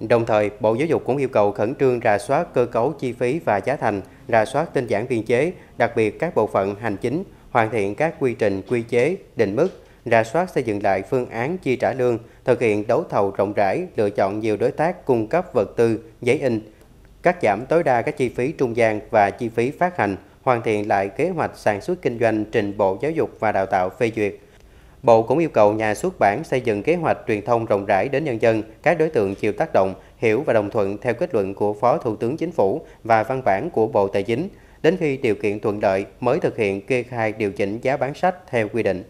Đồng thời, Bộ Giáo dục cũng yêu cầu khẩn trương rà soát cơ cấu chi phí và giá thành, rà soát tinh giản biên chế, đặc biệt các bộ phận hành chính, hoàn thiện các quy trình, quy chế, định mức, rà soát xây dựng lại phương án chi trả lương, thực hiện đấu thầu rộng rãi, lựa chọn nhiều đối tác cung cấp vật tư, giấy in, cắt giảm tối đa các chi phí trung gian và chi phí phát hành, hoàn thiện lại kế hoạch sản xuất kinh doanh trình Bộ Giáo dục và Đào tạo phê duyệt, Bộ cũng yêu cầu nhà xuất bản xây dựng kế hoạch truyền thông rộng rãi đến nhân dân, các đối tượng chịu tác động, hiểu và đồng thuận theo kết luận của Phó Thủ tướng Chính phủ và văn bản của Bộ Tài chính, đến khi điều kiện thuận lợi mới thực hiện kê khai điều chỉnh giá bán sách theo quy định.